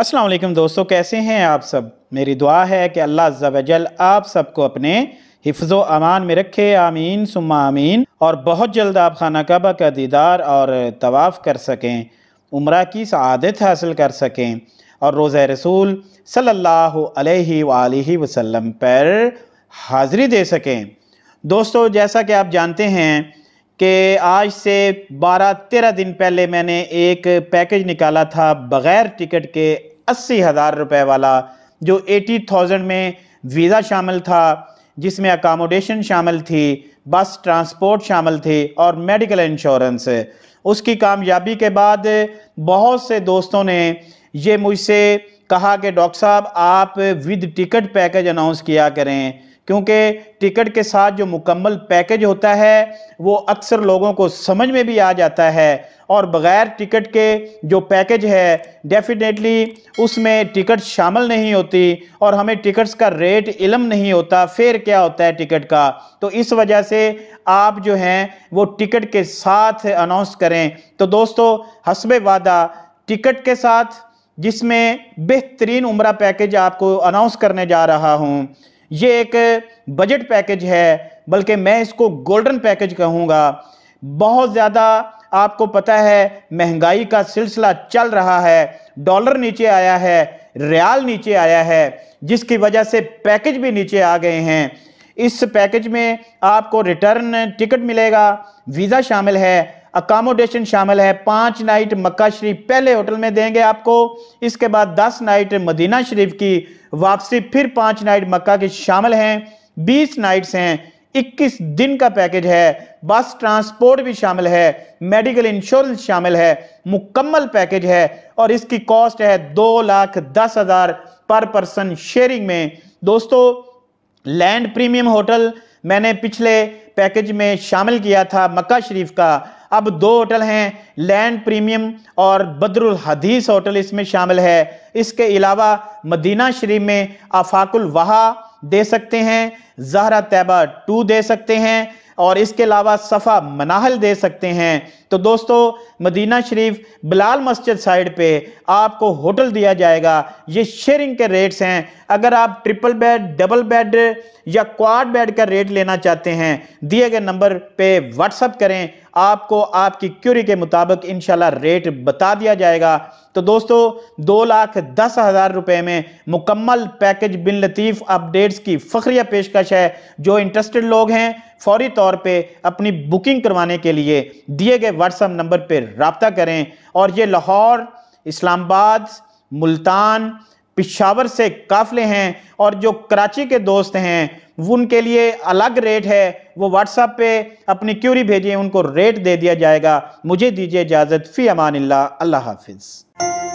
अस्सलाम वालेकुम दोस्तों कैसे हैं आप सब मेरी दुआ है कि अल्लाह जल आप सबको अपने हिफ्ज़ अमान में रखे आमीन सुम्मा आमीन और बहुत जल्द आप खाना कबा का दीदार और तवाफ़ कर सकें उम्र की सआदत हासिल कर सकें और रोज़ रसूल सल्लल्लाहु अलैहि सल्ला वसल्लम पर हाज़री दे सकें दोस्तों जैसा कि आप जानते हैं कि आज से 12-13 दिन पहले मैंने एक पैकेज निकाला था बग़ैर टिकट के अस्सी हज़ार रुपये वाला जो एटी थाउजेंड में वीज़ा शामिल था जिसमें अकामोडेशन शामिल थी बस ट्रांसपोर्ट शामिल थी और मेडिकल इंश्योरेंस उसकी कामयाबी के बाद बहुत से दोस्तों ने ये मुझसे कहा कि डॉक्टर साहब आप विद टिकट पैकेज अनाउंस किया करें क्योंकि टिकट के साथ जो मुकम्मल पैकेज होता है वो अक्सर लोगों को समझ में भी आ जाता है और बग़ैर टिकट के जो पैकेज है डेफिनेटली उसमें टिकट शामिल नहीं होती और हमें टिकट्स का रेट इलम नहीं होता फिर क्या होता है टिकट का तो इस वजह से आप जो हैं वो टिकट के साथ अनाउंस करें तो दोस्तों हसब वादा टिकट के साथ जिसमें बेहतरीन उम्र पैकेज आपको अनाउंस करने जा रहा हूँ ये एक बजट पैकेज है बल्कि मैं इसको गोल्डन पैकेज कहूँगा बहुत ज़्यादा आपको पता है महंगाई का सिलसिला चल रहा है डॉलर नीचे आया है रियाल नीचे आया है जिसकी वजह से पैकेज भी नीचे आ गए हैं इस पैकेज में आपको रिटर्न टिकट मिलेगा वीज़ा शामिल है अकामोडेशन शामिल है पाँच नाइट मक्का शरीफ पहले होटल में देंगे आपको इसके बाद दस नाइट मदीना शरीफ की वापसी फिर पाँच नाइट मक्का की शामिल हैं बीस नाइट्स हैं इक्कीस दिन का पैकेज है बस ट्रांसपोर्ट भी शामिल है मेडिकल इंश्योरेंस शामिल है मुकम्मल पैकेज है और इसकी कॉस्ट है दो लाख दस हज़ार पर पर्सन शेयरिंग में दोस्तों लैंड प्रीमियम होटल मैंने पिछले पैकेज में शामिल किया था मक्का शरीफ का अब दो होटल हैं लैंड प्रीमियम और बदरुल हदीस होटल इसमें शामिल है इसके अलावा मदीना शरीफ में आफाकुल वहा दे सकते हैं जहरा तैबा टू दे सकते हैं और इसके अलावा सफ़ा मनाहल दे सकते हैं तो दोस्तों मदीना शरीफ बिलाल मस्जिद साइड पे आपको होटल दिया जाएगा ये शेयरिंग के रेट्स हैं अगर आप ट्रिपल बेड डबल बेड या क्वाड बेड का रेट लेना चाहते हैं दिए गए नंबर पे व्हाट्सअप करें आपको आपकी क्यूरी के मुताबिक इनशाला रेट बता दिया जाएगा तो दोस्तों दो लाख दस हज़ार रुपये में मुकम्मल पैकेज बिन लतीफ़ अपडेट्स की फ़ख्रिया पेशकश है जो इंटरेस्टेड लोग हैं फौरी तौर पे अपनी बुकिंग करवाने के लिए दिए गए व्हाट्सअप नंबर पर रबता करें और ये लाहौर इस्लामाबाद मुल्तान पिशावर से काफ़िले हैं और जो कराची के दोस्त हैं उनके लिए अलग रेट है वो व्हाट्सएप पे अपनी क्यूरी भेजिए उनको रेट दे दिया जाएगा मुझे दीजिए इजाज़त फ़ी अमान अल्लाह हाफिज़